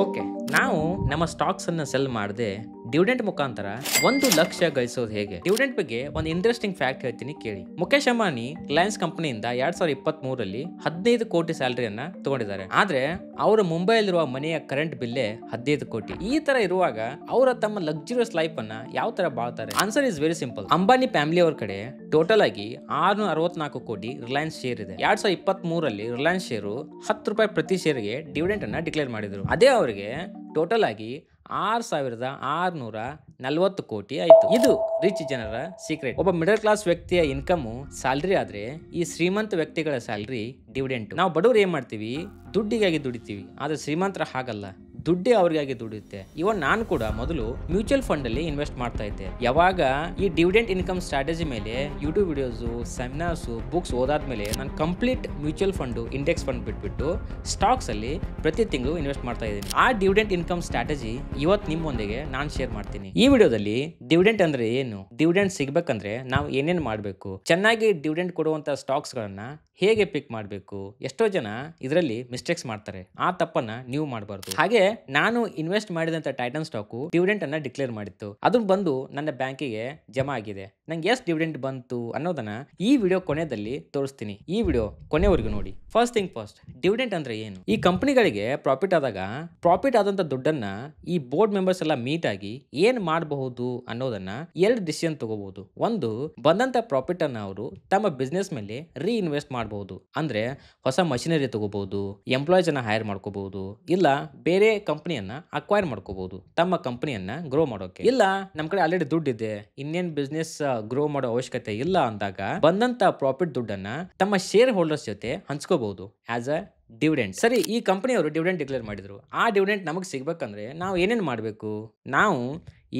okay ನಾವು ನಮ್ಮ ಸ್ಟಾಕ್ಸನ್ನು cell ಮಾಡದೆ ಡಿವಿಡೆಂಟ್ ಮುಖಾಂತರ ಒಂದು ಲಕ್ಷ ಗಳಿಸೋದು ಹೇಗೆ ಡಿವಿಡೆಂಟ್ ಬಗ್ಗೆ ಒಂದು ಇಂಟ್ರೆಸ್ಟಿಂಗ್ ಫ್ಯಾಕ್ಟ್ ಹೇಳ್ತೀನಿ ಕೇಳಿ ಮುಖೇಶ್ ಅಂಬಾನಿ ರಿಲಯನ್ಸ್ ಕಂಪನಿಯಿಂದ ಎರಡ್ ಸಾವಿರದ ಇಪ್ಪತ್ತ್ ಮೂರಲ್ಲಿ ಹದಿನೈದು ಕೋಟಿ ಸ್ಯಾಲರಿಯನ್ನ ತಗೊಂಡಿದ್ದಾರೆ ಆದ್ರೆ ಅವರ ಮುಂಬೈಯಲ್ಲಿರುವ ಮನೆಯ ಕರೆಂಟ್ ಬಿಲ್ಲೇ ಹದಿನೈದು ಕೋಟಿ ಈ ತರ ಇರುವಾಗ ಅವರ ತಮ್ಮ ಲಕ್ಸುರಿಯಸ್ ಲೈಫ್ ಅನ್ನ ಯಾವ ತರ ಬಾಳ್ತಾರೆ answer is very simple Ambani family ಅವ್ರ ಕಡೆ ಟೋಟಲ್ ಆಗಿ ಆರ್ನೂರ ಅರವತ್ನಾಲ್ಕು ಕೋಟಿ ರಿಲಯನ್ಸ್ ಶೇರ್ ಇದೆ ಎರಡ್ ಸಾವಿರದ ಇಪ್ಪತ್ತ್ ಮೂರಲ್ಲಿ ರಿಲಯನ್ಸ್ ಶೇರು ಹತ್ತು ರೂಪಾಯಿ ಪ್ರತಿ ಶೇರ್ಗೆ ಡಿವಿಡೆಂಟ್ ಅನ್ನ ಡಿಕ್ಲೇರ್ ಮಾಡಿದ್ರು ಅದೇ ಅವರಿಗೆ ಟೋಟಲ್ ಆಗಿ ಆರು ಸಾವಿರದ ಆರುನೂರ ನಲ್ವತ್ತು ಕೋಟಿ ಆಯಿತು ಇದು ರಿಚ್ ಜನರ ಸೀಕ್ರೆಟ್ ಒಬ್ಬ ಮಿಡಲ್ ಕ್ಲಾಸ್ ವ್ಯಕ್ತಿಯ ಇನ್ಕಮ್ ಸ್ಯಾಲ್ರಿ ಆದರೆ ಈ ಶ್ರೀಮಂತ ವ್ಯಕ್ತಿಗಳ ಸ್ಯಾಲ್ರಿ ಡಿವಿಡೆಂಟ್ ನಾವು ಬಡವರು ಏನು ಮಾಡ್ತೀವಿ ದುಡ್ಡಿಗಾಗಿ ದುಡಿತೀವಿ ಆದರೆ ಶ್ರೀಮಂತರ ಹಾಗಲ್ಲ ದುಡ್ಡೇ ಅವ್ರಿಗಾಗಿ ದುಡಿಯುತ್ತೆ ಇವನ್ ನಾನು ಕೂಡ ಮೊದಲು ಮ್ಯೂಚುವಲ್ ಫಂಡ್ ಅಲ್ಲಿ ಇನ್ವೆಸ್ಟ್ ಮಾಡ್ತಾ ಇದ್ದೆ ಯಾವಾಗ ಈ ಡಿವಿಡೆಂಟ್ ಇನ್ಕಮ್ ಸ್ಟ್ರಾಟಜಿ ಮೇಲೆ ಯೂಟ್ಯೂಬ್ ವಿಡಿಯೋಸ್ ಸೆಮಿನಾರ್ಸ್ ಬುಕ್ಸ್ ಓದಾದ್ಮೇಲೆ ನಾನು complete mutual fund index fund ಬಿಟ್ಬಿಟ್ಟು ಸ್ಟಾಕ್ಸ್ ಅಲ್ಲಿ ಪ್ರತಿ ತಿಂಗಳು ಇನ್ವೆಸ್ಟ್ ಮಾಡ್ತಾ ಇದ್ದೀನಿ ಆ ಡಿವಿಡೆಂಟ್ ಇನ್ಕಮ್ ಸ್ಟ್ರಾಟಜಿ ಇವತ್ತು ನಿಮ್ಮೊಂದಿಗೆ ನಾನು ಶೇರ್ ಮಾಡ್ತೀನಿ ಈ ವಿಡಿಯೋದಲ್ಲಿ ಡಿವಿಡೆಂಟ್ ಅಂದ್ರೆ ಏನು ಡಿವಿಡೆಂಟ್ ಸಿಗ್ಬೇಕಂದ್ರೆ ನಾವು ಏನೇನು ಮಾಡಬೇಕು ಚೆನ್ನಾಗಿ ಡಿವಿಡೆಂಟ್ ಕೊಡುವಂತ ಸ್ಟಾಕ್ಸ್ ಗಳನ್ನ ಹೇಗೆ ಪಿಕ್ ಮಾಡಬೇಕು ಎಷ್ಟೋ ಜನ ಇದರಲ್ಲಿ ಮಿಸ್ಟೇಕ್ಸ್ ಮಾಡ್ತಾರೆ ಆ ತಪ್ಪನ್ನ ನೀವು ಮಾಡಬಾರ್ದು ಹಾಗೆ ನಾನು ಇನ್ವೆಸ್ಟ್ ಮಾಡಿದಂತ ಟೈಟನ್ ಸ್ಟಾಕು ಡಿವಿಡೆಂಟ್ ಅನ್ನ ಡಿಕ್ಲೇರ್ ಮಾಡಿತ್ತು ಅದು ಬಂದು ನನ್ನ ಬ್ಯಾಂಕಿಗೆ ಜಮಾ ಆಗಿದೆ ನಂಗೆ ಎಷ್ಟು ಡಿವಿಡೆಂಟ್ ಬಂತು ಅನ್ನೋದನ್ನ ಈ ವಿಡಿಯೋ ಕೊನೆಯಲ್ಲಿ ತೋರಿಸ್ತೀನಿ ಈ ವಿಡಿಯೋ ಕೊನೆವರೆಗೂ ನೋಡಿ ಫಸ್ಟ್ ಥಿಂಗ್ ಫಸ್ಟ್ ಡಿವಿಡೆಂಟ್ ಅಂದ್ರೆ ಏನು ಈ ಕಂಪನಿಗಳಿಗೆ ಪ್ರಾಫಿಟ್ ಆದಾಗ ಪ್ರಾಫಿಟ್ ಆದಂತ ದುಡ್ಡನ್ನ ಈ ಬೋರ್ಡ್ ಮೆಂಬರ್ಸ್ ಎಲ್ಲ ಮೀಟ್ ಆಗಿ ಏನ್ ಮಾಡಬಹುದು ಅನ್ನೋದನ್ನ ಎರಡು ಡಿಸಿಷನ್ ತಗೋಬಹುದು ಒಂದು ಬಂದಂತ ಪ್ರಾಫಿಟ್ ಅನ್ನ ಅವರು ತಮ್ಮ ಬಿಸ್ನೆಸ್ ಮೇಲೆ ರೀಇನ್ವೆಸ್ಟ್ ಮಾಡಬಹುದು ಅಂದ್ರೆ ಹೊಸ ಮಷಿನರಿ ತಗೋಬಹುದು ಎಂಪ್ಲಾಯ್ಸ್ ಅನ್ನ ಹೈರ್ ಮಾಡ್ಕೋಬಹುದು ಇಲ್ಲ ಬೇರೆ ಕಂಪನಿಯನ್ನ ಅಕ್ವೈರ್ ಮಾಡ್ಕೋಬಹುದು ತಮ್ಮ ಕಂಪನಿಯನ್ನ ಗ್ರೋ ಮಾಡೋಕೆ ಇಲ್ಲ ನಮ್ಮ ಕಡೆ ಆಲ್ರೆಡಿ ಇದೆ ಇನ್ನೇನ್ ಬಿಸ್ನೆಸ್ ಗ್ರೋ ಮಾಡೋ ಅವಶ್ಯಕತೆ ಇಲ್ಲ ಅಂದಾಗ ಬಂದಂತ ಪ್ರಾಫಿಟ್ ದುಡ್ಡನ್ನ ತಮ್ಮ ಶೇರ್ ಹೋಲ್ಡರ್ಸ್ ಜೊತೆ ಹಂಚ್ಕೋಬಹುದು ಆಸ್ ಅ ಡಿವಿಡೆಂಟ್ ಸರಿ ಈ ಕಂಪನಿಯವರು ಡಿವಿಡೆಂಟ್ ಡಿಕ್ಲೇರ್ ಮಾಡಿದ್ರು ಆ ಡಿವಿಡೆಂಟ್ ನಮಗೆ ಸಿಗ್ಬೇಕಂದ್ರೆ ನಾವು ಏನೇನು ಮಾಡಬೇಕು ನಾವು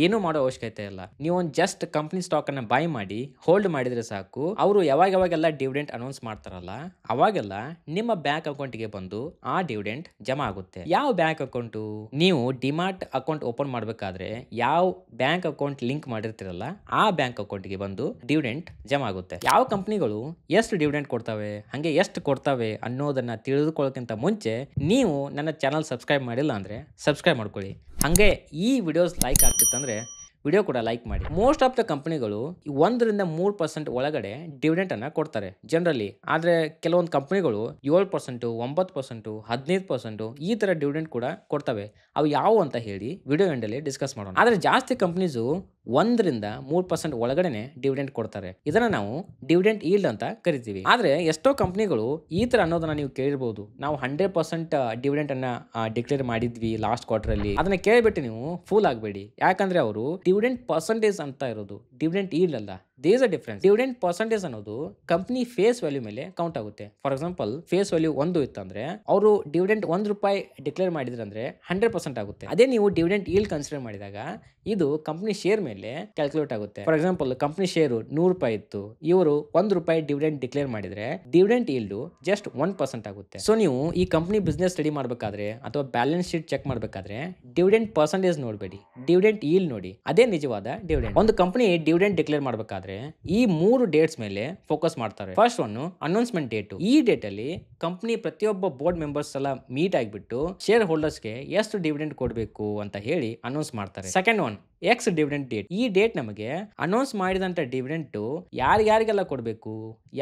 ಏನೂ ಮಾಡೋ ಅವಶ್ಯಕತೆ ಇಲ್ಲ ನೀವು ಒಂದು ಜಸ್ಟ್ ಕಂಪ್ನಿ ಸ್ಟಾಕ್ ಅನ್ನ ಬೈ ಮಾಡಿ ಹೋಲ್ಡ್ ಮಾಡಿದ್ರೆ ಸಾಕು ಅವರು ಯಾವಾಗ ಯಾವಾಗೆಲ್ಲ ಡಿವಿಡೆಂಟ್ ಅನೌನ್ಸ್ ಮಾಡ್ತಾರಲ್ಲ ಅವಾಗೆಲ್ಲ ನಿಮ್ಮ ಬ್ಯಾಂಕ್ ಗೆ ಬಂದು ಆ ಡಿವಿಡೆಂಟ್ ಜಮಾ ಆಗುತ್ತೆ ಯಾವ ಬ್ಯಾಂಕ್ ಅಕೌಂಟು ನೀವು ಡಿಮಾರ್ಟ್ ಅಕೌಂಟ್ ಓಪನ್ ಮಾಡಬೇಕಾದ್ರೆ ಯಾವ ಬ್ಯಾಂಕ್ ಅಕೌಂಟ್ ಲಿಂಕ್ ಮಾಡಿರ್ತಿರಲ್ಲ ಆ ಬ್ಯಾಂಕ್ ಗೆ ಬಂದು ಡಿವಿಡೆಂಟ್ ಜಮಾ ಆಗುತ್ತೆ ಯಾವ ಕಂಪ್ನಿಗಳು ಎಷ್ಟು ಡಿವಿಡೆಂಟ್ ಕೊಡ್ತಾವೆ ಹಾಗೆ ಎಷ್ಟು ಕೊಡ್ತಾವೆ ಅನ್ನೋದನ್ನ ತಿಳಿದುಕೊಳ್ಳೋಕ್ಕಿಂತ ಮುಂಚೆ ನೀವು ನನ್ನ ಚಾನಲ್ ಸಬ್ಸ್ಕ್ರೈಬ್ ಮಾಡಿಲ್ಲ ಅಂದ್ರೆ ಸಬ್ಸ್ಕ್ರೈಬ್ ಮಾಡ್ಕೊಳ್ಳಿ ಹಾಗೆ ಈ ವಿಡಿಯೋಸ್ ಲೈಕ್ ಆಗ್ತಿತ್ತಂದರೆ ವಿಡಿಯೋ ಕೂಡ ಲೈಕ್ ಮಾಡಿ ಮೋಸ್ಟ್ ಆಫ್ ದ ಕಂಪ್ನಿಗಳು ಒಂದರಿಂದ ಮೂರು ಪರ್ಸೆಂಟ್ ಒಳಗಡೆ ಡಿವಿಡೆಂಟ್ ಅನ್ನ ಕೊಡ್ತಾರೆ ಜನರಲಿ ಆದರೆ ಕೆಲವೊಂದು ಕಂಪ್ನಿಗಳು ಏಳು ಪರ್ಸೆಂಟು ಒಂಬತ್ತು ಪರ್ಸೆಂಟು ಹದಿನೈದು ಪರ್ಸೆಂಟು ಈ ಥರ ಡಿವಿಡೆಂಟ್ ಕೂಡ ಕೊಡ್ತವೆ ಅವು ಯಾವ ಅಂತ ಹೇಳಿ ವಿಡಿಯೋ ಎಂಡಲ್ಲಿ ಡಿಸ್ಕಸ್ ಮಾಡೋಣ ಆದರೆ ಜಾಸ್ತಿ ಕಂಪ್ನೀಸು ಒಂದರಿಂದ ಮೂರು ಪರ್ಸೆಂಟ್ ಒಳಗಡೆನೆ ಡಿವಿಡೆಂಟ್ ಕೊಡ್ತಾರೆ ಇದನ್ನ ನಾವು ಡಿವಿಡೆಂಟ್ ಈಲ್ಡ್ ಅಂತ ಕರಿತೀವಿ ಆದ್ರೆ ಎಷ್ಟೋ ಕಂಪ್ನಿಗಳು ಈ ತರ ಅನ್ನೋದನ್ನ ನೀವು ಕೇಳಿರ್ಬಹುದು ನಾವು ಹಂಡ್ರೆಡ್ ಪರ್ಸೆಂಟ್ ಡಿವಿಡೆಂಟ್ ಅನ್ನ ಡಿಕ್ಲೇರ್ ಮಾಡಿದ್ವಿ ಲಾಸ್ಟ್ ಕ್ವಾರ್ಟರ್ ಅಲ್ಲಿ ಅದನ್ನ ಕೇಳಿಬಿಟ್ಟು ನೀವು ಫೂಲ್ ಆಗಬೇಡಿ ಯಾಕಂದ್ರೆ ಅವರು ಡಿವಿಡೆಂಟ್ ಪರ್ಸೆಂಟೇಜ್ ಅಂತ ಇರೋದು ಡಿವಿಡೆಂಟ್ ಈಲ್ಡ್ ಅಲ್ಲ there's a difference dividend percentage ಅನ್ನೋದು ಕಂಪನಿ ಫೇಸ್ ವ್ಯಾಲ್ಯೂ ಮೇಲೆ ಕೌಂಟ್ ಆಗುತ್ತೆ ಫಾರ್ ಎಕ್ಸಾಂಪಲ್ ಫೇಸ್ ವ್ಯಾಲ್ಯೂ ಒಂದು ಇತ್ತಂದ್ರೆ ಅವರು ಡಿವಿಡೆಂಟ್ ಒಂದು ರೂಪಾಯಿ ಡಿಕ್ಲೇರ್ ಅಂದ್ರೆ ಹಂಡ್ರೆಡ್ ಪರ್ಸೆಂಟ್ ಆಗುತ್ತೆ ಅದೇ ನೀವು ಡಿವಿಡೆಂಟ್ ಈಲ್ ಕನ್ಸಿಡರ್ ಮಾಡಿದಾಗ ಇದು ಕಂಪನಿ ಶೇರ್ ಮೇಲೆ ಕ್ಯಾಲ್ಕುಲೇಟ್ ಆಗುತ್ತೆ ಫಾರ್ ಎಕ್ಸಾಂಪಲ್ ಕಂಪ್ನಿ ಶೇರು ನೂರು ರೂಪಾಯಿ ಇತ್ತು ಇವರು ಒಂದು ರೂಪಾಯಿ ಡಿವಿಡೆಂಟ್ ಡಿಕ್ಲೇರ್ ಮಾಡಿದ್ರೆ dividend yield just one percent ಆಗುತ್ತೆ ಸೊ ನೀವು ಈ ಕಂಪನಿ ಬಿಸ್ನೆಸ್ ಸ್ಟಡಿ ಮಾಡಬೇಕಾದ್ರೆ ಅಥವಾ ಬ್ಯಾಲೆನ್ಸ್ ಶೀಟ್ ಚೆಕ್ ಮಾಡಬೇಕಾದ್ರೆ ಡಿವಿಡೆಂಟ್ ಪರ್ಸೆಂಟೇಜ್ ನೋಡಬೇಡಿ ಡಿವಿಡೆಂಟ್ ಈಲ್ ನೋಡಿ ಅದೇ ನಿಜವಾದ ಡಿವಿಡೆಂಟ್ ಒಂದು ಕಂಪನಿ ಡಿವಿಡೆಂಟ್ ಡಿಕ್ಲೇರ್ ಮಾಡಬೇಕಾದ್ರೆ ಈ ಮೂರು ಡೇಟ್ಸ್ ಮೇಲೆ ಫೋಕಸ್ ಮಾಡ್ತಾರೆ ಫಸ್ಟ್ ಒನ್ ಅನೌನ್ಸ್ಮೆಂಟ್ ಡೇಟ್ ಈ ಡೇಟ್ ಅಲ್ಲಿ ಕಂಪ್ನಿ ಪ್ರತಿಯೊಬ್ಬ ಬೋರ್ಡ್ ಮೆಂಬರ್ಸ್ ಎಲ್ಲ ಮೀಟ್ ಆಗಿಬಿಟ್ಟು ಶೇರ್ ಹೋಲ್ಡರ್ಸ್ ಗೆ ಎಷ್ಟು ಡಿವಿಡೆಂಡ್ ಕೊಡಬೇಕು ಅಂತ ಹೇಳಿ ಅನೌನ್ಸ್ ಮಾಡ್ತಾರೆ second one ex dividend date ಈ ಡೇಟ್ ನಮಗೆ ಅನೌನ್ಸ್ ಮಾಡಿದಂತ ಡಿವಿಡೆಂಟು ಯಾರ್ಯಾರಿಗೆಲ್ಲ ಕೊಡಬೇಕು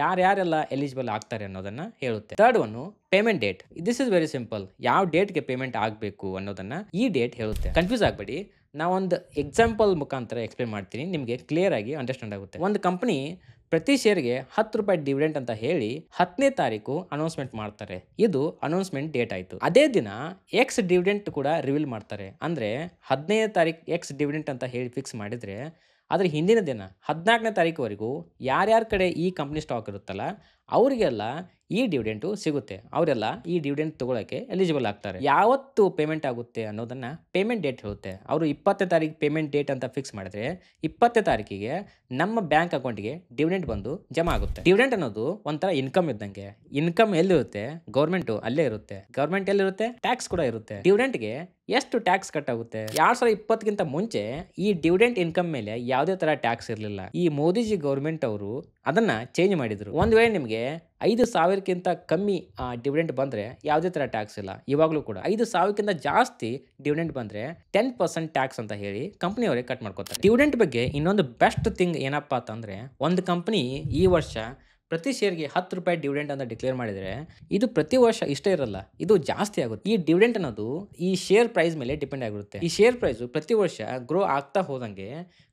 ಯಾರ್ಯಾರೆಲ್ಲ ಎಲಿಜಿಬಲ್ ಆಗ್ತಾರೆ ಅನ್ನೋದನ್ನ ಹೇಳುತ್ತೆ third one payment date this is very simple ಯಾವ ಡೇಟ್ಗೆ ಪೇಮೆಂಟ್ ಆಗಬೇಕು ಅನ್ನೋದನ್ನ ಈ ಡೇಟ್ ಹೇಳುತ್ತೆ ಕನ್ಫ್ಯೂಸ್ ಆಗಬೇಡಿ ನಾವೊಂದು ಎಕ್ಸಾಂಪಲ್ ಮುಖಾಂತರ ಎಕ್ಸ್ಪ್ಲೇನ್ ಮಾಡ್ತೀನಿ ನಿಮಗೆ ಕ್ಲಿಯರ್ ಆಗಿ ಅಂಡರ್ಸ್ಟ್ಯಾಂಡ್ ಆಗುತ್ತೆ ಒಂದು ಕಂಪ್ನಿ ಪ್ರತಿ ಶೇರ್ಗೆ ಹತ್ತು ರೂಪಾಯಿ ಡಿವಿಡೆಂಟ್ ಅಂತ ಹೇಳಿ ಹತ್ತನೇ ತಾರೀಕು ಅನೌನ್ಸ್ಮೆಂಟ್ ಮಾಡ್ತಾರೆ ಇದು ಅನೌನ್ಸ್ಮೆಂಟ್ ಡೇಟ್ ಆಯಿತು ಅದೇ ದಿನ ಎಕ್ಸ್ ಡಿವಿಡೆಂಟ್ ಕೂಡ ರಿವೀಲ್ ಮಾಡ್ತಾರೆ ಅಂದರೆ ಹದಿನೈದು ತಾರೀಕು ಎಕ್ಸ್ ಡಿವಿಡೆಂಟ್ ಅಂತ ಹೇಳಿ ಫಿಕ್ಸ್ ಮಾಡಿದರೆ ಅದರ ಹಿಂದಿನ ದಿನ ಹದಿನಾಲ್ಕನೇ ತಾರೀಕುವರೆಗೂ ಯಾರ್ಯಾರ ಕಡೆ ಈ ಕಂಪ್ನಿ ಸ್ಟಾಕ್ ಇರುತ್ತಲ್ಲ ಅವರಿಗೆಲ್ಲ ಈ ಡಿವಿಡೆಂಟು ಸಿಗುತ್ತೆ ಅವರೆಲ್ಲ ಈ ಡಿವಿಡೆಂಟ್ ತೊಗೊಳಕ್ಕೆ ಎಲಿಜಿಬಲ್ ಆಗ್ತಾರೆ ಯಾವತ್ತು ಪೇಮೆಂಟ್ ಆಗುತ್ತೆ ಅನ್ನೋದನ್ನ ಪೇಮೆಂಟ್ ಡೇಟ್ ಹೇಳುತ್ತೆ ಅವರು ಇಪ್ಪತ್ತೇ ತಾರೀಕು ಪೇಮೆಂಟ್ ಡೇಟ್ ಅಂತ ಫಿಕ್ಸ್ ಮಾಡಿದ್ರೆ ಇಪ್ಪತ್ತೇ ತಾರೀಕಿಗೆ ನಮ್ಮ ಬ್ಯಾಂಕ್ ಅಕೌಂಟ್ಗೆ ಡಿವಿಡೆಂಟ್ ಬಂದು ಜಮಾ ಆಗುತ್ತೆ ಡಿವಿಡೆಂಟ್ ಅನ್ನೋದು ಒಂಥರ ಇನ್ಕಮ್ ಇದ್ದಂಗೆ ಇನ್ಕಮ್ ಎಲ್ಲಿರುತ್ತೆ ಗೌರ್ಮೆಂಟು ಅಲ್ಲೇ ಇರುತ್ತೆ ಗೌರ್ಮೆಂಟ್ ಎಲ್ಲಿರುತ್ತೆ ಟ್ಯಾಕ್ಸ್ ಕೂಡ ಇರುತ್ತೆ ಡಿವಿಡೆಂಟ್ಗೆ ಎಷ್ಟು ಟ್ಯಾಕ್ಸ್ ಕಟ್ ಆಗುತ್ತೆ ಎರಡ್ ಸಾವಿರದ ಇಪ್ಪತ್ತಕ್ಕಿಂತ ಮುಂಚೆ ಈ ಡಿವಿಡೆಂಟ್ ಇನ್ಕಮ್ ಮೇಲೆ ಯಾವುದೇ ತರ ಟ್ಯಾಕ್ಸ್ ಇರಲಿಲ್ಲ ಈ ಮೋದಿಜಿ ಗೌರ್ಮೆಂಟ್ ಅವರು ಅದನ್ನ ಚೇಂಜ್ ಮಾಡಿದ್ರು ಒಂದ್ ವೇಳೆ ನಿಮಗೆ ಐದು ಸಾವಿರಕ್ಕಿಂತ ಕಮ್ಮಿ ಡಿವಿಡೆಂಟ್ ಬಂದರೆ ಯಾವುದೇ ಥರ ಟ್ಯಾಕ್ಸ್ ಇಲ್ಲ ಇವಾಗಲೂ ಕೂಡ ಐದು ಸಾವಿರಕ್ಕಿಂತ ಜಾಸ್ತಿ ಡಿವಿಡೆಂಟ್ ಬಂದರೆ ಟೆನ್ ಪರ್ಸೆಂಟ್ ಟ್ಯಾಕ್ಸ್ ಅಂತ ಹೇಳಿ ಕಂಪ್ನಿಯವರೇ ಕಟ್ ಮಾಡ್ಕೊತಾರೆ ಡಿವಿಡೆಂಟ್ ಬಗ್ಗೆ ಇನ್ನೊಂದು ಬೆಸ್ಟ್ ಥಿಂಗ್ ಏನಪ್ಪ ಅಂತಂದರೆ ಒಂದು ಕಂಪ್ನಿ ಈ ವರ್ಷ ಪ್ರತಿ ಶೇರ್ಗೆ ಹತ್ತು ರೂಪಾಯಿ ಡಿವಿಡೆಂಟ್ ಅಂತ ಡಿಕ್ಲೇರ್ ಮಾಡಿದರೆ ಇದು ಪ್ರತಿ ವರ್ಷ ಇಷ್ಟೇ ಇರಲ್ಲ ಇದು ಜಾಸ್ತಿ ಆಗುತ್ತೆ ಈ ಡಿವಿಡೆಂಟ್ ಅನ್ನೋದು ಈ ಶೇರ್ ಪ್ರೈಸ್ ಮೇಲೆ ಡಿಪೆಂಡ್ ಆಗಿರುತ್ತೆ ಈ ಶೇರ್ ಪ್ರೈಸು ಪ್ರತಿ ವರ್ಷ ಗ್ರೋ ಆಗ್ತಾ ಹೋದಂಗೆ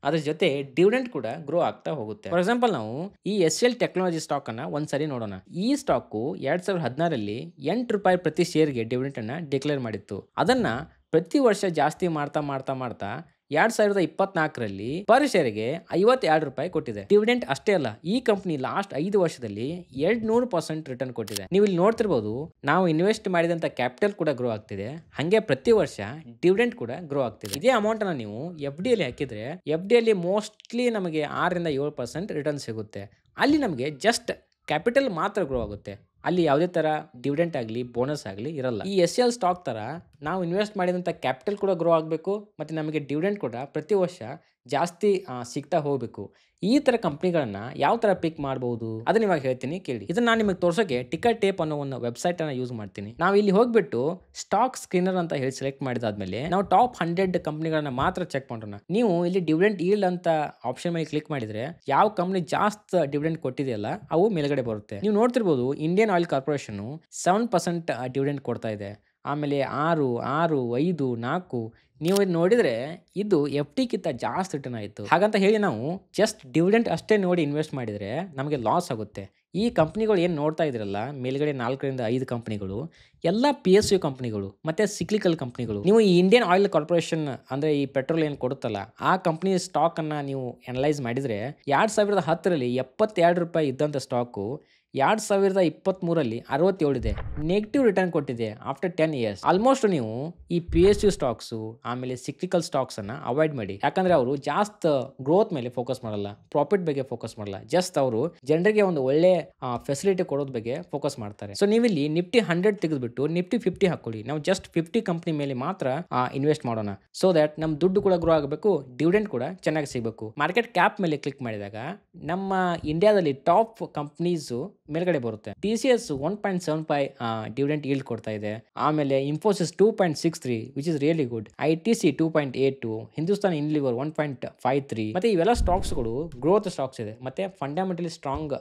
ಅದ್ರ ಜೊತೆ ಡಿವಿಡೆಂಟ್ ಕೂಡ ಗ್ರೋ ಆಗ್ತಾ ಹೋಗುತ್ತೆ ಫಾರ್ ಎಕ್ಸಾಂಪಲ್ ನಾವು ಈ ಎಸ್ ಎಲ್ ಟೆಕ್ನಾಲಜಿ ಸ್ಟಾಕ್ ಅನ್ನ ಒಂದ್ಸರಿ ನೋಡೋಣ ಈ ಸ್ಟಾಕು ಎರಡ್ ಸಾವಿರದ ಹದಿನಾರಲ್ಲಿ ಎಂಟು ರೂಪಾಯಿ ಪ್ರತಿ ಶೇರ್ಗೆ ಡಿವಿಡೆಂಟ್ ಅನ್ನ ಡಿಕ್ಲೇರ್ ಮಾಡಿತ್ತು ಅದನ್ನ ಪ್ರತಿ ವರ್ಷ ಜಾಸ್ತಿ ಮಾಡ್ತಾ ಮಾಡ್ತಾ ಮಾಡ್ತಾ ಎರಡ್ ಸಾವಿರದ ಇಪ್ಪತ್ನಾಲ್ಕರಲ್ಲಿ ಪರ್ ಶೇರ್ಗೆ ಐವತ್ತೆರಡು ರೂಪಾಯಿ ಕೊಟ್ಟಿದೆ ಡಿವಿಡೆಂಟ್ ಅಷ್ಟೇ ಅಲ್ಲ ಈ ಕಂಪನಿ ಲಾಸ್ಟ್ ಐದು ವರ್ಷದಲ್ಲಿ ಎರಡ್ ನೂರು ಪರ್ಸೆಂಟ್ ರಿಟರ್ನ್ ಕೊಟ್ಟಿದೆ ನೀವು ಇಲ್ಲಿ ನೋಡ್ತಿರ್ಬೋದು ನಾವು ಇನ್ವೆಸ್ಟ್ ಮಾಡಿದಂತ ಕ್ಯಾಪಿಟಲ್ ಕೂಡ ಗ್ರೋ ಆಗ್ತಿದೆ ಹಂಗೆ ಪ್ರತಿ ವರ್ಷ ಡಿವಿಡೆಂಟ್ ಕೂಡ ಗ್ರೋ ಆಗ್ತಿದೆ ಇದೇ ಅಮೌಂಟ್ ಅನ್ನ ನೀವು ಎಫ್ ಡಿ ಅಲ್ಲಿ ಹಾಕಿದ್ರೆ ಎಫ್ ಡಿ ಅಲ್ಲಿ ಮೋಸ್ಟ್ಲಿ ನಮಗೆ ಆರರಿಂದ ಏಳು ಪರ್ಸೆಂಟ್ ರಿಟರ್ನ್ ಸಿಗುತ್ತೆ ಅಲ್ಲಿ ನಮಗೆ ಜಸ್ಟ್ ಕ್ಯಾಪಿಟಲ್ ಮಾತ್ರ ಗ್ರೋ ಆಗುತ್ತೆ ಅಲ್ಲಿ ಯಾವುದೇ ಥರ ಡಿವಿಡೆಂಟ್ ಆಗಲಿ ಬೋನಸ್ ಆಗಲಿ ಇರಲ್ಲ ಈ ಎಸ್ ಎಲ್ ಸ್ಟಾಕ್ ಥರ ನಾವು ಇನ್ವೆಸ್ಟ್ ಮಾಡಿದಂಥ ಕ್ಯಾಪಿಟಲ್ ಕೂಡ ಗ್ರೋ ಆಗಬೇಕು ಮತ್ತು ನಮಗೆ ಡಿವಿಡೆಂಟ್ ಕೂಡ ಪ್ರತಿ ವರ್ಷ ಜಾಸ್ತಿ ಸಿಗ್ತಾ ಹೋಗಬೇಕು ಈ ಥರ ಕಂಪ್ನಿಗಳನ್ನ ಯಾವ ಥರ ಪಿಕ್ ಮಾಡಬಹುದು ಅದನ್ನ ಇವಾಗ ಹೇಳ್ತೀನಿ ಕೇಳಿ ಇದನ್ನ ನಾನು ನಿಮಗೆ ತೋರ್ಸೋಕೆ ಟಿಕೆಟ್ ಟೇಪ್ ಅನ್ನೋ ಒಂದು ವೆಬ್ಸೈಟ್ ಅನ್ನ ಯೂಸ್ ಮಾಡ್ತೀನಿ ನಾವು ಇಲ್ಲಿ ಹೋಗ್ಬಿಟ್ಟು ಸ್ಟಾಕ್ ಸ್ಕ್ರೀನರ್ ಅಂತ ಹೇಳಿ ಸೆಲೆಕ್ಟ್ ಮಾಡಿದಾದ್ಮೇಲೆ ನಾವು ಟಾಪ್ ಹಂಡ್ರೆಡ್ ಕಂಪ್ನಿಗಳನ್ನ ಮಾತ್ರ ಚೆಕ್ ಮಾಡೋಣ ನೀವು ಇಲ್ಲಿ ಡಿವಿಡೆಂಟ್ ಈಲ್ಡ್ ಅಂತ ಆಪ್ಷನ್ ಮೇಲೆ ಕ್ಲಿಕ್ ಮಾಡಿದ್ರೆ ಯಾವ ಕಂಪ್ನಿ ಜಾಸ್ತಿ ಡಿವಿಡೆಂಟ್ ಕೊಟ್ಟಿದೆಯಲ್ಲ ಅವು ಮೇಲ್ಗಡೆ ಬರುತ್ತೆ ನೀವು ನೋಡ್ತಿರ್ಬೋದು Indian Oil Corporation seven percent dividend ಕೊಡ್ತಾ ಇದೆ ಆಮೇಲೆ ಆರು ಆರು ಐದು ನಾಲ್ಕು ನೀವು ನೋಡಿದರೆ ಇದು ಎಫ್ ಕಿಂತ ಜಾಸ್ತಿ ರಿಟರ್ನ್ ಆಯಿತು ಹಾಗಂತ ಹೇಳಿ ನಾವು ಜಸ್ಟ್ ಡಿವಿಡೆಂಟ್ ಅಷ್ಟೇ ನೋಡಿ ಇನ್ವೆಸ್ಟ್ ಮಾಡಿದರೆ ನಮಗೆ ಲಾಸ್ ಆಗುತ್ತೆ ಈ ಕಂಪ್ನಿಗಳು ಏನು ನೋಡ್ತಾ ಇದ್ರಲ್ಲ ಮೇಲ್ಗಡೆ ನಾಲ್ಕರಿಂದ ಐದು ಕಂಪ್ನಿಗಳು ಎಲ್ಲ ಪಿ ಎಸ್ ಯು ಕಂಪ್ನಿಗಳು ಮತ್ತು ಸಿಕ್ಲಿಕಲ್ ಕಂಪ್ನಿಗಳು ನೀವು ಈ ಇಂಡಿಯನ್ ಆಯಿಲ್ ಕಾರ್ಪೊರೇಷನ್ ಅಂದರೆ ಈ ಪೆಟ್ರೋಲ್ ಏನು ಕೊಡುತ್ತಲ್ಲ ಆ ಕಂಪ್ನಿ ಸ್ಟಾಕನ್ನು ನೀವು ಅನಲೈಸ್ ಮಾಡಿದರೆ ಎರಡು ಸಾವಿರದ ಹತ್ತರಲ್ಲಿ ಎಪ್ಪತ್ತೆರಡು ರೂಪಾಯಿ ಇದ್ದಂಥ ಸ್ಟಾಕು ಎರಡು ಸಾವಿರದ ಅರವತ್ತೇಳು ಅರವತ್ತೇಳಿದೆ ನೆಗೆಟಿವ್ ರಿಟರ್ನ್ ಕೊಟ್ಟಿದೆ ಆಫ್ಟರ್ ಟೆನ್ ಇಯರ್ಸ್ ಆಲ್ಮೋಸ್ಟ್ ನೀವು ಈ ಪಿ ಎಸ್ ಯು ಸ್ಟಾಕ್ಸು ಆಮೇಲೆ ಸಿಕ್ಲಿಕಲ್ ಸ್ಟಾಕ್ಸನ್ನು ಅವಾಯ್ಡ್ ಮಾಡಿ ಯಾಕಂದರೆ ಅವರು ಜಾಸ್ತಿ ಗ್ರೋತ್ ಮೇಲೆ ಫೋಕಸ್ ಮಾಡಲ್ಲ ಪ್ರಾಫಿಟ್ ಬಗ್ಗೆ ಫೋಕಸ್ ಮಾಡಲ್ಲ ಜಸ್ಟ್ ಅವರು ಜನರಿಗೆ ಒಂದು ಒಳ್ಳೆ ಫೆಸಿಲಿಟಿ ಕೊಡೋದ್ ಬಗ್ಗೆ ಫೋಕಸ್ ಮಾಡ್ತಾರೆ ಸೊ ನೀವಿಲ್ಲಿ ನಿಫ್ಟಿ ಹಂಡ್ರೆಡ್ ತೆಗೆದುಬಿಟ್ಟು ನಿಫ್ಟಿ ಫಿಫ್ಟಿ ಹಾಕೊಳ್ಳಿ ನಾವು ಜಸ್ಟ್ ಫಿಫ್ಟಿ ಕಂಪ್ನಿ ಮೇಲೆ ಮಾತ್ರ ಇನ್ವೆಸ್ಟ್ ಮಾಡೋಣ ಸೊ ದಟ್ ನಮ್ಮ ದುಡ್ಡು ಕೂಡ ಗ್ರೋ ಆಗಬೇಕು ಡಿವಿಡೆಂಟ್ ಕೂಡ ಚೆನ್ನಾಗಿ ಸಿಗಬೇಕು ಮಾರ್ಕೆಟ್ ಕ್ಯಾಪ್ ಮೇಲೆ ಕ್ಲಿಕ್ ಮಾಡಿದಾಗ ನಮ್ಮ ಇಂಡಿಯಾದಲ್ಲಿ ಟಾಪ್ ಕಂಪ್ನೀಸು ಮೇಲ್ಗಡೆ ಬರುತ್ತೆ T C S one point seven five dividend yield ಕೊಡ್ತಾ ಇದೆ ಆಮೇಲೆ Infosys two point six three which is really good I T C two point eight two Hindustan Unilever one point five three ಮತ್ತೆ ಇವೆಲ್ಲ ಸ್ಟಾಕ್ಸ್ಗಳು growth stocks ಇದೆ ಮತ್ತೆ fundamentally strong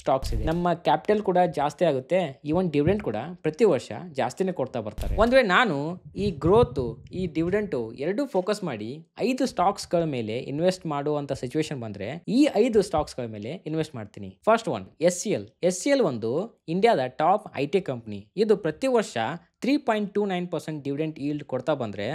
stocks ಇದೆ ನಮ್ಮ capital ಕೂಡ ಜಾಸ್ತಿ ಆಗುತ್ತೆ ಈವನ್ ಡಿವಿಡೆಂಟ್ ಕೂಡ ಪ್ರತಿ ವರ್ಷ ಜಾಸ್ತಿನೇ ಕೊಡ್ತಾ ಬರ್ತಾರೆ ಒಂದ್ ವೇಳೆ ನಾನು ಈ ಗ್ರೋತ್ ಈ ಡಿವಿಡೆಂಟು ಎರಡು ಫೋಕಸ್ ಮಾಡಿ ಐದು ಸ್ಟಾಕ್ಸ್ ಗಳ ಮೇಲೆ ಇನ್ವೆಸ್ಟ್ ಮಾಡುವಂತ ಸಿಚುವೇಶನ್ ಬಂದ್ರೆ ಈ ಐದು ಸ್ಟಾಕ್ಸ್ಗಳ ಮೇಲೆ ಇನ್ವೆಸ್ಟ್ ಮಾಡ್ತೀನಿ first one S C L S C L ಒಂದು ಇಂಡಿಯಾದ ಟಾಪ್ ಐ ಟಿ ಕಂಪ್ನಿ ಇದು ಪ್ರತಿ ವರ್ಷ three point two nine percent dividend yield ಕೊಡ್ತಾ ಬಂದರೆ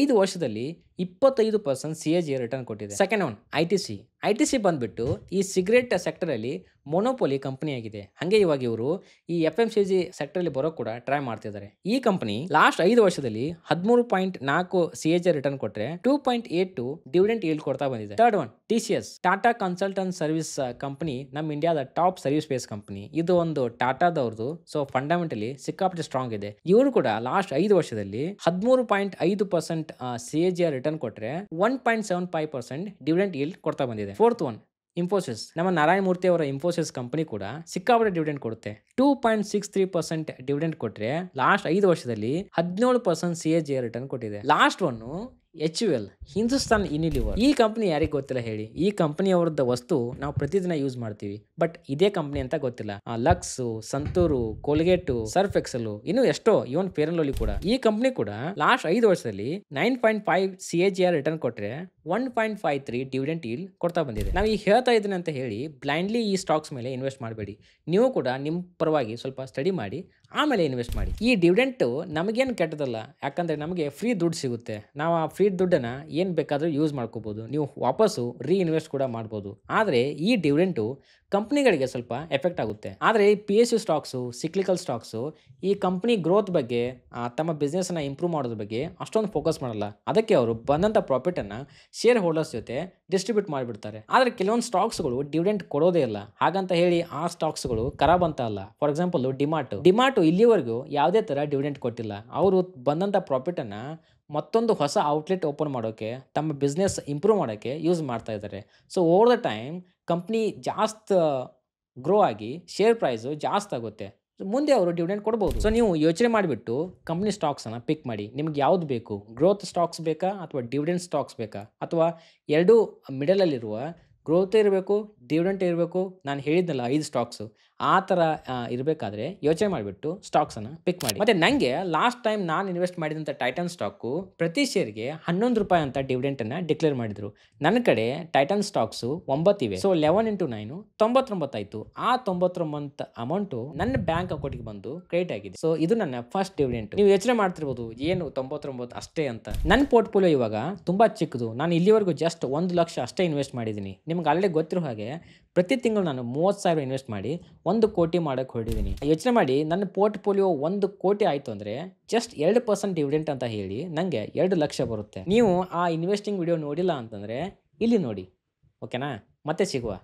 ಐದು ವರ್ಷದಲ್ಲಿ ಇಪ್ಪತ್ತೈದು percent C A G return ಕೊಟ್ಟಿದೆ second one I T C I T C ಬಂದುಬಿಟ್ಟು ಈ ಸಿಗರೇಟ್ ಸೆಕ್ಟರಲ್ಲಿ ಮೊನೋಪೊಲಿ ಆಗಿದೆ ಹಾಗೆ ಇವಾಗ ಇವರು ಈ ಎಫ್ ಎಮ್ ಸಿ ಜಿ ಸೆಕ್ಟರಲ್ಲಿ ಬರೋ ಕೂಡ ಟ್ರೈ ಮಾಡ್ತಿದ್ದಾರೆ ಈ ಕಂಪನಿ ಲಾಸ್ಟ್ ಐದು ವರ್ಷದಲ್ಲಿ ಹದಿಮೂರು ಪಾಯಿಂಟ್ ನಾಲ್ಕು ಸಿ ಎ ಜಿ ರಿಟರ್ನ್ ಕೊಟ್ಟರೆ two point eight two dividend yield ಕೊಡ್ತಾ ಬಂದಿದೆ third one T C S Tata consultant service company ನಮ್ಮ ಇಂಡಿಯಾದ ಟಾಪ್ ಸರ್ವಿಸ್ ಬೇಸ್ ಕಂಪನಿ ಇದು ಒಂದು ಟಾಟಾದವ್ರದ್ದು ಸೊ ಫಂಡಮೆಂಟಲಿ ಸಿಕ್ಕಾಪಟ್ಟೆ ಸ್ಟ್ರಾಂಗ್ ಇದೆ ಇವರು ಕೂಡ ಲಾಸ್ಟ್ ಐದು ವರ್ಷದಲ್ಲಿ ಹದಿಮೂರು ಪಾಯಿಂಟ್ ಐದು percent percent C A G R return ಕೊಟ್ಟರೆ one point seven five percent dividend yield ಕೊಡ್ತಾ ಬಂದಿದೆ ಫೋರ್ತ್ ಒನ್ ಇನ್ಫೋಸಿಸ್ ನಮ್ಮ ನಾರಾಯಣ ಮೂರ್ತಿ ಅವರ ಇನ್ಫೋಸಿಸ್ ಕಂಪನಿ ಕೂಡ ಸಿಕ್ಕಾಪಟ್ಟೆ ಡಿವಿಡೆಂಟ್ ಕೊಡುತ್ತೆ two point six three percent dividend ಕೊಟ್ಟರೆ ಲಾಸ್ಟ್ ಐದು ವರ್ಷದಲ್ಲಿ ಹದಿನೇಳು percent C A G R return ಕೊಟ್ಟಿದೆ last one H U L Hindustan Unilever ಈ ಕಂಪನಿ ಯಾರಿಗೆ ಗೊತ್ತಿಲ್ಲ ಹೇಳಿ ಈ ಕಂಪನಿ ಅವರದ ವಸ್ತು ನಾವು ಪ್ರತಿದಿನ ಯೂಸ್ ಮಾಡ್ತೀವಿ ಬಟ್ ಇದೇ ಕಂಪನಿ ಅಂತ ಗೊತ್ತಿಲ್ಲ Lux Santoor Colgate Surf Excel ಇನ್ನು ಎಷ್ಟೋ ಇವನ್ ಫೇರ್ ಕೂಡ ಈ ಕಂಪ್ನಿ ಕೂಡ ಲಾಸ್ಟ್ ಐದು ವರ್ಷದಲ್ಲಿ nine point five C A G R return ಕೊಟ್ರೆ one point five three dividend ಇಲ್ಲಿ ಕೊಡ್ತಾ ಬಂದಿದೆ ನಾವು ಈಗ ಹೇಳ್ತಾ ಇದ್ದೀನಿ ಅಂತ ಹೇಳಿ ಬ್ಲೈಂಡ್ಲಿ ಈ ಸ್ಟಾಕ್ಸ್ ಮೇಲೆ ಇನ್ವೆಸ್ಟ್ ಮಾಡಬೇಡಿ ನೀವು ಕೂಡ ನಿಮ್ಮ ಪರವಾಗಿ ಸ್ವಲ್ಪ ಸ್ಟಡಿ ಮಾಡಿ ಆಮೇಲೆ ಇನ್ವೆಸ್ಟ್ ಮಾಡಿ ಈ ಡಿವಿಡೆಂಟು ನಮಗೇನು ಕೆಟ್ಟದಲ್ಲ ಯಾಕಂದರೆ ನಮಗೆ ಫ್ರೀ ದುಡ್ಡು ಸಿಗುತ್ತೆ ನಾವು ಆ ಫ್ರೀ ದುಡ್ಡನ್ನು ಏನು ಬೇಕಾದರೂ ಯೂಸ್ ಮಾಡ್ಕೋಬೋದು ನೀವು ವಾಪಸ್ಸು ಇನ್ವೆಸ್ಟ್ ಕೂಡ ಮಾಡ್ಬೋದು ಆದರೆ ಈ ಡಿವಿಡೆಂಟು ಕಂಪ್ನಿಗಳಿಗೆ ಸ್ವಲ್ಪ ಎಫೆಕ್ಟ್ ಆಗುತ್ತೆ ಆದರೆ P S U stocks cyclical stocks ಈ ಕಂಪ್ನಿ ಗ್ರೋತ್ ಬಗ್ಗೆ ತಮ್ಮ ಬಿಸ್ನೆಸ್ನ ಇಂಪ್ರೂವ್ ಮಾಡೋದ್ರ ಬಗ್ಗೆ ಅಷ್ಟೊಂದು ಫೋಕಸ್ ಮಾಡಲ್ಲ ಅದಕ್ಕೆ ಅವರು ಬಂದಂಥ ಪ್ರಾಫಿಟನ್ನು ಶೇರ್ ಹೋಲ್ಡರ್ಸ್ ಜೊತೆ ಡಿಸ್ಟ್ರಿಬ್ಯೂಟ್ ಮಾಡಿಬಿಡ್ತಾರೆ ಆದರೆ ಕೆಲವೊಂದು ಸ್ಟಾಕ್ಸ್ಗಳು ಡಿವಿಡೆಂಟ್ ಕೊಡೋದೇ ಇಲ್ಲ ಹಾಗಂತ ಹೇಳಿ ಆ ಸ್ಟಾಕ್ಸ್ಗಳು ಖರಾಬ್ ಅಂತ ಅಲ್ಲ ಫಾರ್ ಎಕ್ಸಾಂಪಲ್ ಡಿಮಾರ್ಟ್ ಡಿಮಾರ್ಟ್ ಇಲ್ಲಿವರೆಗೂ ಯಾವುದೇ ಥರ ಡಿವಿಡೆಂಟ್ ಕೊಟ್ಟಿಲ್ಲ ಅವರು ಬಂದಂಥ ಪ್ರಾಫಿಟನ್ನು ಮತ್ತೊಂದು ಹೊಸ ಔಟ್ಲೆಟ್ ಓಪನ್ ಮಾಡೋಕ್ಕೆ ತಮ್ಮ ಬಿಸ್ನೆಸ್ ಇಂಪ್ರೂವ್ ಮಾಡೋಕ್ಕೆ ಯೂಸ್ ಮಾಡ್ತಾ ಇದ್ದಾರೆ so over the time company ಜಾಸ್ತಿ ಗ್ರೋ ಆಗಿ ಶೇರ್ ಪ್ರೈಸು ಜಾಸ್ತಿ ಆಗುತ್ತೆ ಮುಂದೆ ಅವರು ಡಿವಿಡೆಂಡ್ ಕೊಡ್ಬೋದು ಸೊ ನೀವು ಯೋಚನೆ ಮಾಡಿಬಿಟ್ಟು ಕಂಪ್ನಿ ಸ್ಟಾಕ್ಸನ್ನು ಪಿಕ್ ಮಾಡಿ ನಿಮ್ಗೆ ಯಾವ್ದು ಬೇಕು ಗ್ರೋತ್ ಸ್ಟಾಕ್ಸ್ ಬೇಕಾ ಅಥವಾ ಡಿವಿಡೆಂಡ್ ಸ್ಟಾಕ್ಸ್ ಬೇಕಾ ಅಥವಾ ಎರಡೂ ಮಿಡಲಲ್ಲಿರುವ ಗ್ರೋತ್ ಇರಬೇಕು ಡಿವಿಡೆಂಟ್ ಇರಬೇಕು ನಾನು ಹೇಳಿದ್ನಲ್ಲ ಐದು ಸ್ಟಾಕ್ಸು ಆ ಥರ ಇರಬೇಕಾದ್ರೆ ಯೋಚನೆ ಮಾಡಿಬಿಟ್ಟು ಸ್ಟಾಕ್ಸನ್ನು ಪಿಕ್ ಮಾಡಿ ಮತ್ತು ನನಗೆ ಲಾಸ್ಟ್ ಟೈಮ್ ನಾನು ಇನ್ವೆಸ್ಟ್ ಮಾಡಿದಂಥ ಟೈಟನ್ ಸ್ಟಾಕು ಪ್ರತಿ ಶೇರ್ಗೆ ಹನ್ನೊಂದು ರೂಪಾಯಿ ಅಂತ ಡಿವಿಡೆಂಟನ್ನು ಡಿಕ್ಲೇರ್ ಮಾಡಿದರು ನನ್ನ ಕಡೆ ಟೈಟನ್ ಸ್ಟಾಕ್ಸು ಒಂಬತ್ತಿವೆ ಸೊ ಲೆವೆನ್ ಇಂಟು ನೈನು ತೊಂಬತ್ತೊಂಬತ್ತಾಯಿತು ಆ ತೊಂಬತ್ತೊಂಬತ್ತು ಅಮೌಂಟು ನನ್ನ ಬ್ಯಾಂಕ್ ಅಕೌಂಟಿಗೆ ಬಂದು ಕ್ರೆಡಿಟ್ ಆಗಿದೆ ಸೊ ಇದು ನನ್ನ ಫಸ್ಟ್ ಡಿವಿಡೆಂಟ್ ನೀವು ಯೋಚನೆ ಮಾಡ್ತಿರ್ಬೋದು ಏನು ತೊಂಬತ್ತೊಂಬತ್ತು ಅಷ್ಟೇ ಅಂತ ನನ್ನ ಪೋರ್ಟ್ಫೋಲಿಯೋ ಇವಾಗ ತುಂಬ ಚಿಕ್ಕದು ನಾನು ಇಲ್ಲಿವರೆಗೂ ಜಸ್ಟ್ ಒಂದು ಲಕ್ಷ ಅಷ್ಟೇ ಇನ್ವೆಸ್ಟ್ ಮಾಡಿದ್ದೀನಿ ನಿಮ್ಗೆ ಅಲ್ಲೇ ಗೊತ್ತಿರೋ ಹಾಗೆ ಪ್ರತಿ ತಿಂಗಳು ನಾನು ಮೂವತ್ತು ಸಾವಿರ ಇನ್ವೆಸ್ಟ್ ಮಾಡಿ ಒಂದು ಕೋಟಿ ಮಾಡಕ್ಕೆ ಹೊರಡಿದ್ದೀನಿ ಯೋಚನೆ ಮಾಡಿ ನನ್ನ ಪೋರ್ಟ್ಫೋಲಿಯೋ ಒಂದು ಕೋಟಿ ಆಯಿತು ಅಂದರೆ ಜಸ್ಟ್ ಎರಡು ಪರ್ಸೆಂಟ್ ಡಿವಿಡೆಂಟ್ ಅಂತ ಹೇಳಿ ನನಗೆ ಎರಡು ಲಕ್ಷ ಬರುತ್ತೆ ನೀವು ಆ ಇನ್ವೆಸ್ಟಿಂಗ್ ವಿಡಿಯೋ ನೋಡಿಲ್ಲ ಅಂತಂದರೆ ಇಲ್ಲಿ ನೋಡಿ ಓಕೆನಾ ಮತ್ತೆ ಸಿಗುವ